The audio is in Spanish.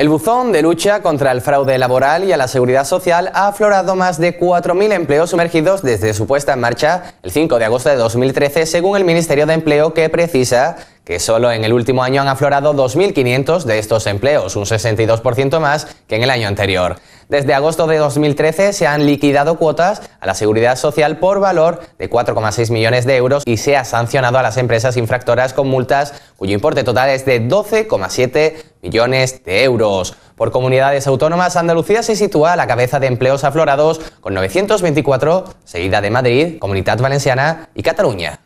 El buzón de lucha contra el fraude laboral y a la seguridad social ha aflorado más de 4.000 empleos sumergidos desde su puesta en marcha el 5 de agosto de 2013, según el Ministerio de Empleo, que precisa que solo en el último año han aflorado 2.500 de estos empleos, un 62% más que en el año anterior. Desde agosto de 2013 se han liquidado cuotas a la seguridad social por valor de 4,6 millones de euros y se ha sancionado a las empresas infractoras con multas cuyo importe total es de 12,7 millones millones de euros. Por comunidades autónomas, Andalucía se sitúa a la cabeza de empleos aflorados con 924, seguida de Madrid, Comunidad Valenciana y Cataluña.